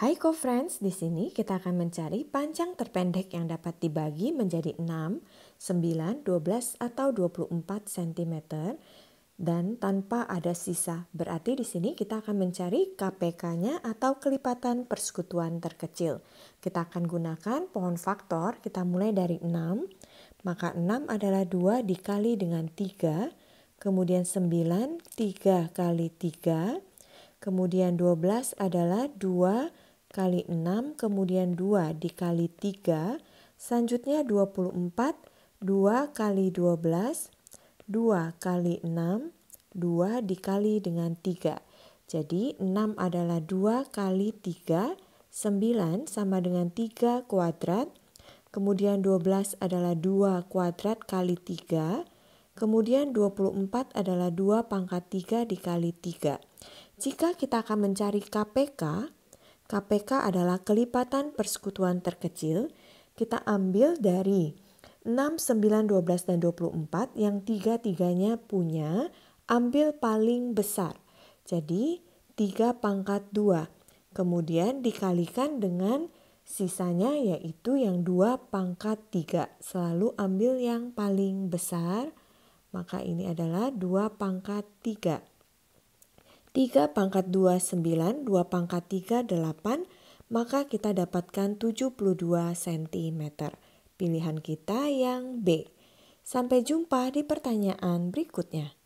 Hai co-friends, di sini kita akan mencari panjang terpendek yang dapat dibagi menjadi 6, 9, 12, atau 24 cm dan tanpa ada sisa. Berarti di sini kita akan mencari KPK-nya atau kelipatan persekutuan terkecil. Kita akan gunakan pohon faktor, kita mulai dari 6, maka 6 adalah 2 dikali dengan 3, kemudian 9, 3 kali 3, kemudian 12 adalah 2 kali 6, kemudian 2 dikali 3, selanjutnya 24, 2 kali 12, 2 kali 6, 2 dikali dengan 3. Jadi 6 adalah 2 kali 3, 9 sama dengan 3 kuadrat, kemudian 12 adalah 2 kuadrat kali 3, kemudian 24 adalah 2 pangkat 3 dikali 3. Jika kita akan mencari KPK, KPK adalah kelipatan persekutuan terkecil. Kita ambil dari 6, 9, 12, dan 24 yang tiga-tiganya punya ambil paling besar. Jadi 3 pangkat 2. Kemudian dikalikan dengan sisanya yaitu yang 2 pangkat 3. Selalu ambil yang paling besar, maka ini adalah 2 pangkat 3. 3 pangkat 2 9, 2 pangkat 3 8, maka kita dapatkan 72 cm. Pilihan kita yang B. Sampai jumpa di pertanyaan berikutnya.